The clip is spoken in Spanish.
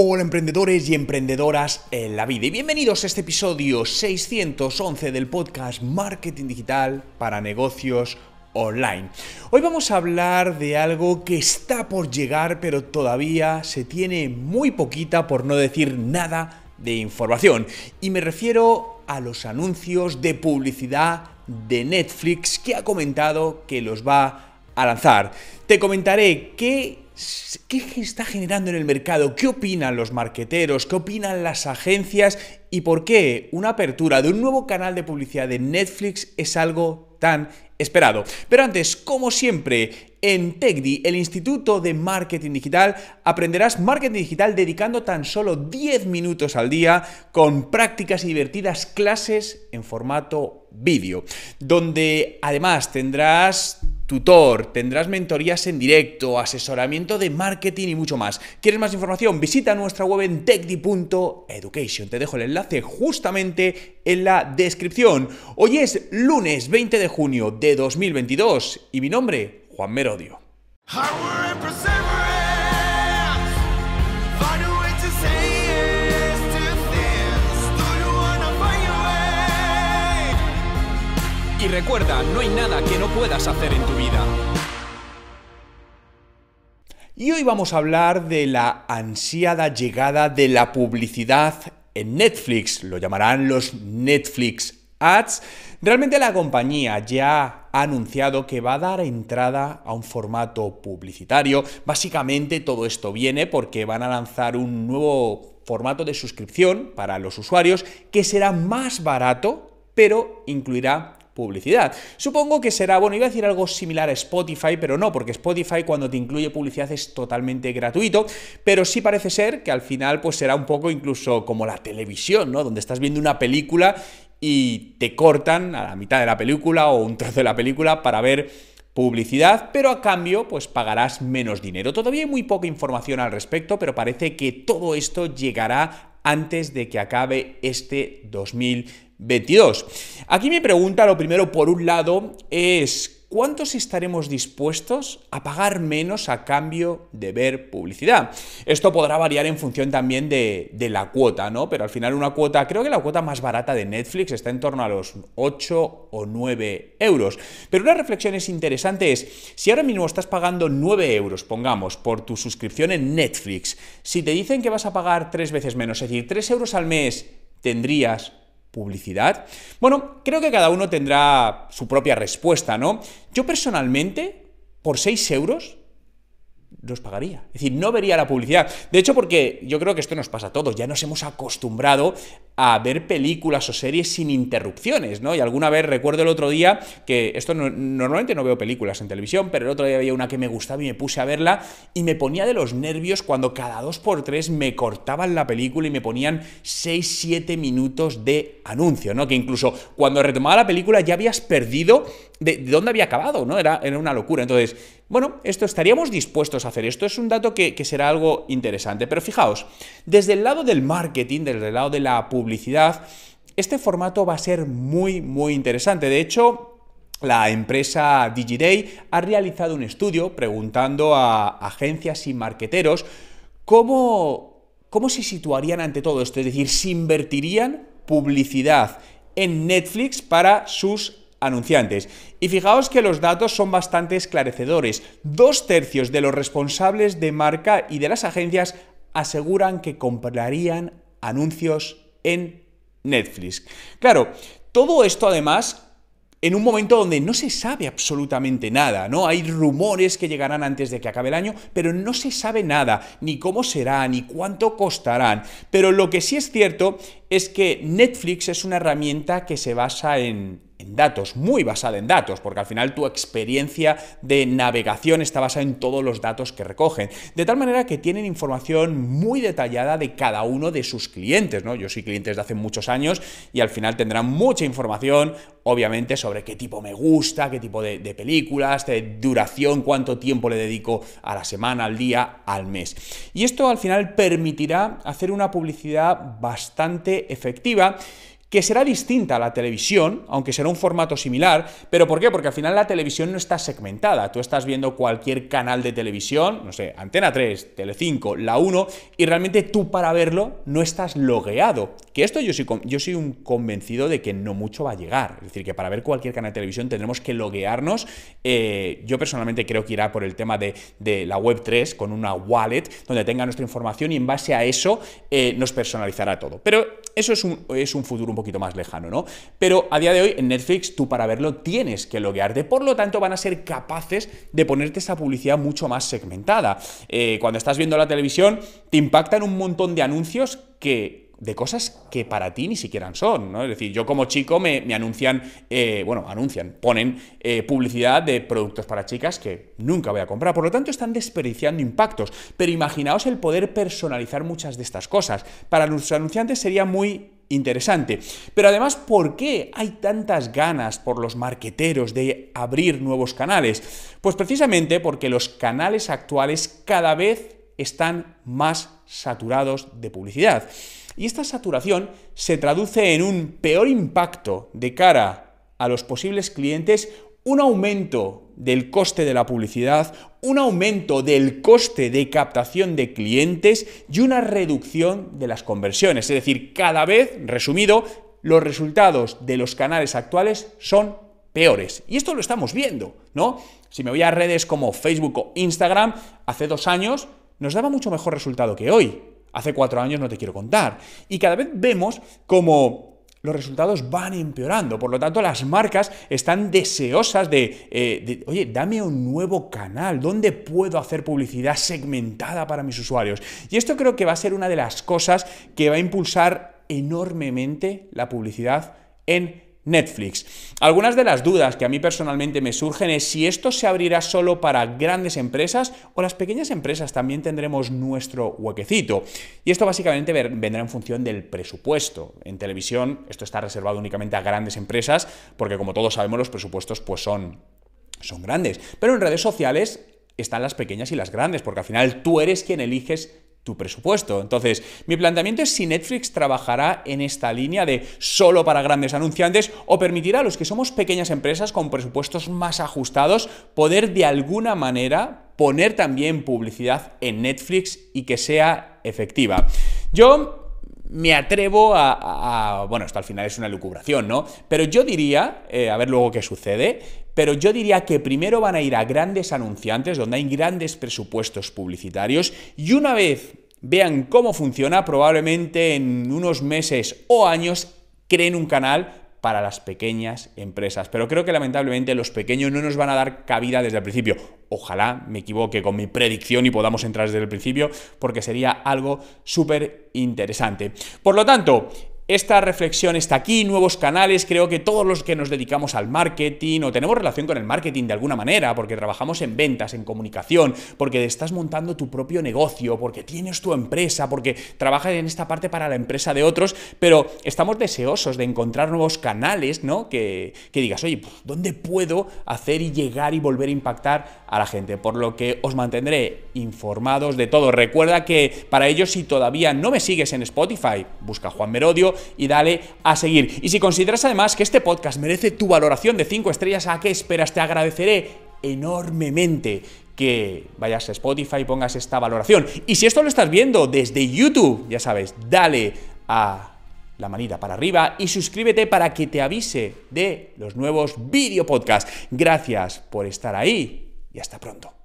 Hola emprendedores y emprendedoras en la vida y bienvenidos a este episodio 611 del podcast Marketing Digital para Negocios Online. Hoy vamos a hablar de algo que está por llegar pero todavía se tiene muy poquita por no decir nada de información y me refiero a los anuncios de publicidad de Netflix que ha comentado que los va a lanzar. Te comentaré qué ¿Qué está generando en el mercado? ¿Qué opinan los marqueteros? ¿Qué opinan las agencias? ¿Y por qué una apertura de un nuevo canal de publicidad de Netflix es algo tan esperado? Pero antes, como siempre, en TECDI, el Instituto de Marketing Digital, aprenderás marketing digital dedicando tan solo 10 minutos al día con prácticas y divertidas clases en formato vídeo, donde además tendrás tutor, tendrás mentorías en directo, asesoramiento de marketing y mucho más. ¿Quieres más información? Visita nuestra web en techdi.education. Te dejo el enlace justamente en la descripción. Hoy es lunes 20 de junio de 2022 y mi nombre, Juan Merodio. recuerda, no hay nada que no puedas hacer en tu vida. Y hoy vamos a hablar de la ansiada llegada de la publicidad en Netflix. Lo llamarán los Netflix Ads. Realmente la compañía ya ha anunciado que va a dar entrada a un formato publicitario. Básicamente todo esto viene porque van a lanzar un nuevo formato de suscripción para los usuarios que será más barato, pero incluirá publicidad. Supongo que será, bueno, iba a decir algo similar a Spotify, pero no, porque Spotify cuando te incluye publicidad es totalmente gratuito, pero sí parece ser que al final pues será un poco incluso como la televisión, ¿no? Donde estás viendo una película y te cortan a la mitad de la película o un trozo de la película para ver publicidad, pero a cambio pues pagarás menos dinero. Todavía hay muy poca información al respecto, pero parece que todo esto llegará antes de que acabe este 2020. 22. Aquí mi pregunta, lo primero, por un lado, es ¿cuántos estaremos dispuestos a pagar menos a cambio de ver publicidad? Esto podrá variar en función también de, la cuota, ¿no? Pero al final una cuota, creo que la cuota más barata de Netflix está en torno a los 8 o 9 euros. Pero una reflexión es interesante es, si ahora mismo estás pagando 9 euros, pongamos, por tu suscripción en Netflix, si te dicen que vas a pagar tres veces menos, es decir, 3 euros al mes, ¿tendrías publicidad? Bueno, creo que cada uno tendrá su propia respuesta, ¿no? Yo personalmente, por 6 euros, los pagaría. Es decir, no vería la publicidad. De hecho, porque yo creo que esto nos pasa a todos, ya nos hemos acostumbrado a ver películas o series sin interrupciones, ¿no? Y alguna vez recuerdo el otro día que esto normalmente no veo películas en televisión, pero el otro día había una que me gustaba y me puse a verla y me ponía de los nervios cuando cada dos por tres me cortaban la película y me ponían seis, siete minutos de anuncio, ¿no? Que incluso cuando retomaba la película ya habías perdido de, dónde había acabado, ¿no? Era, era una locura. Entonces, bueno, esto estaríamos dispuestos a hacer. Esto es un dato que, será algo interesante. Pero fijaos, desde el lado del marketing, desde el lado de la publicidad, este formato va a ser muy, muy interesante. De hecho, la empresa DigiDay ha realizado un estudio preguntando a agencias y marqueteros cómo, cómo se situarían ante todo esto, es decir, si invertirían publicidad en Netflix para sus anunciantes. Y fijaos que los datos son bastante esclarecedores. Dos tercios de los responsables de marca y de las agencias aseguran que comprarían anuncios en Netflix. Claro, todo esto además en un momento donde no se sabe absolutamente nada, ¿no? Hay rumores que llegarán antes de que acabe el año, pero no se sabe nada, ni cómo será, ni cuánto costarán. Pero lo que sí es cierto es que Netflix es una herramienta que se basa en, en datos, muy basada en datos, porque al final tu experiencia de navegación está basada en todos los datos que recogen, de tal manera que tienen información muy detallada de cada uno de sus clientes, ¿no? Yo soy cliente de hace muchos años y al final tendrán mucha información, obviamente, sobre qué tipo me gusta, qué tipo de, de películas, de duración, cuánto tiempo le dedico a la semana, al día, al mes. Y esto al final permitirá hacer una publicidad bastante efectiva que será distinta a la televisión, aunque será un formato similar, pero ¿por qué? Porque al final la televisión no está segmentada, tú estás viendo cualquier canal de televisión, no sé, Antena 3, Tele 5, La 1, y realmente tú para verlo no estás logueado, que esto yo soy, yo soy un convencido de que no mucho va a llegar, es decir, que para ver cualquier canal de televisión tendremos que loguearnos, eh, yo personalmente creo que irá por el tema de, la Web 3 con una wallet donde tenga nuestra información y en base a eso eh, nos personalizará todo, pero eso es un, es un futuro poquito más lejano, ¿no? Pero a día de hoy en Netflix tú para verlo tienes que loguearte, por lo tanto van a ser capaces de ponerte esa publicidad mucho más segmentada. Eh, cuando estás viendo la televisión te impactan un montón de anuncios que de cosas que para ti ni siquiera son, Es decir, yo como chico me, anuncian, eh, bueno, anuncian, ponen eh, publicidad de productos para chicas que nunca voy a comprar, por lo tanto están desperdiciando impactos, pero imaginaos el poder personalizar muchas de estas cosas. Para los anunciantes sería muy interesante. Pero además, ¿por qué hay tantas ganas por los marqueteros de abrir nuevos canales? Pues precisamente porque los canales actuales cada vez están más saturados de publicidad. Y esta saturación se traduce en un peor impacto de cara a los posibles clientes, un aumento del coste de la publicidad, un aumento del coste de captación de clientes y una reducción de las conversiones. Es decir, cada vez, resumido, los resultados de los canales actuales son peores. Y esto lo estamos viendo, ¿no? Si me voy a redes como Facebook o Instagram, hace dos años nos daba mucho mejor resultado que hoy. Hace cuatro años no te quiero contar. Y cada vez vemos como los resultados van empeorando. Por lo tanto, las marcas están deseosas eh, de, oye, dame un nuevo canal, ¿dónde puedo hacer publicidad segmentada para mis usuarios? Y esto creo que va a ser una de las cosas que va a impulsar enormemente la publicidad en Netflix. Algunas de las dudas que a mí personalmente me surgen es si esto se abrirá solo para grandes empresas o las pequeñas empresas también tendremos nuestro huequecito. Y esto básicamente vendrá en función del presupuesto. En televisión esto está reservado únicamente a grandes empresas porque como todos sabemos los presupuestos pues son son grandes, pero en redes sociales están las pequeñas y las grandes, porque al final tú eres quien eliges presupuesto. Entonces, mi planteamiento es si Netflix trabajará en esta línea de solo para grandes anunciantes o permitirá a los que somos pequeñas empresas con presupuestos más ajustados poder de alguna manera poner también publicidad en Netflix y que sea efectiva. Yo me atrevo a, Bueno, esto al final es una lucubración, ¿no? Pero yo diría, eh, a ver luego qué sucede, pero yo diría que primero van a ir a grandes anunciantes, donde hay grandes presupuestos publicitarios, y una vez vean cómo funciona, probablemente en unos meses o años creen un canal para las pequeñas empresas. Pero creo que lamentablemente los pequeños no nos van a dar cabida desde el principio. Ojalá me equivoque con mi predicción y podamos entrar desde el principio porque sería algo súper interesante. Por lo tanto, esta reflexión está aquí, nuevos canales, creo que todos los que nos dedicamos al marketing o tenemos relación con el marketing de alguna manera, porque trabajamos en ventas, en comunicación, porque estás montando tu propio negocio, porque tienes tu empresa, porque trabajas en esta parte para la empresa de otros, pero estamos deseosos de encontrar nuevos canales, ¿no? Que, digas, oye, pues, ¿dónde puedo hacer y llegar y volver a impactar a la gente? Por lo que os mantendré informados de todo. Recuerda que para ello, si todavía no me sigues en Spotify, busca Juan Merodio, y dale a seguir. Y si consideras además que este podcast merece tu valoración de 5 estrellas, ¿a qué esperas? Te agradeceré enormemente que vayas a Spotify y pongas esta valoración. Y si esto lo estás viendo desde YouTube, ya sabes, dale a la manita para arriba y suscríbete para que te avise de los nuevos video podcasts. Gracias por estar ahí y hasta pronto.